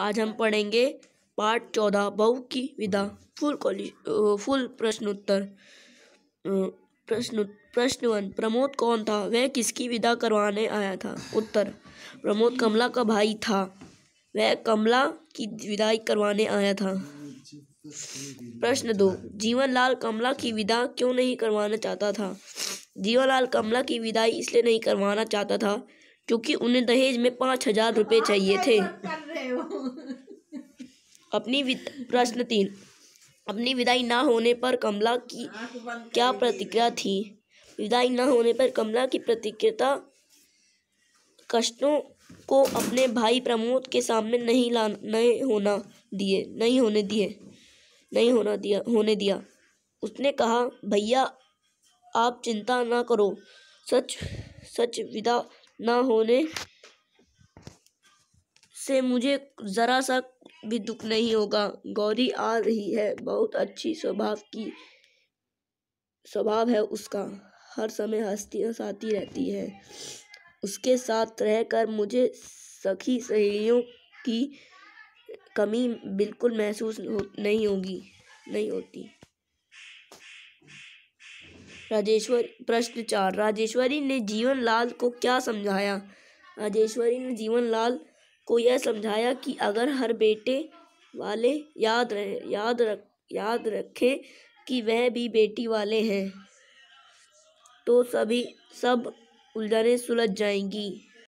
आज हम पढ़ेंगे पार्ट चौदह बहु की विदा फुल कॉलेज फुल प्रश्नोत्तर प्रश्न प्रश्न वन प्रमोद कौन था वह किसकी विदा करवाने आया था उत्तर प्रमोद कमला का भाई था वह कमला की विदाई करवाने आया था प्रश्न दो जीवनलाल कमला की विदा क्यों नहीं करवाना चाहता था लाल कमला की विदाई इसलिए नहीं करवाना चाहता था क्योंकि उन्हें दहेज में पाँच हजार रुपये चाहिए थे है अपनी प्रश्न तीन अपनी विदाई ना होने पर कमला की क्या प्रतिक्रिया थी विदाई ना होने पर कमला की प्रतिक्रिया कष्टों को अपने भाई प्रमोद के सामने नहीं ला नहीं होना दिए नहीं होने दिए नहीं होना दिया होने दिया उसने कहा भैया आप चिंता ना करो सच सच विदा ना होने से मुझे ज़रा सा भी दुख नहीं होगा गौरी आ रही है बहुत अच्छी स्वभाव की स्वभाव है उसका हर समय हंसती हंसाती रहती है उसके साथ रहकर मुझे सखी सहेलियों की कमी बिल्कुल महसूस हो, नहीं होगी नहीं होती राजेश्वर प्रश्न चार राजेश्वरी ने जीवन लाल को क्या समझाया राजेश्वरी ने जीवन लाल को यह समझाया कि अगर हर बेटे वाले याद रहे याद रख याद रखें कि वह भी बेटी वाले हैं तो सभी सब उलझने सुलझ जाएंगी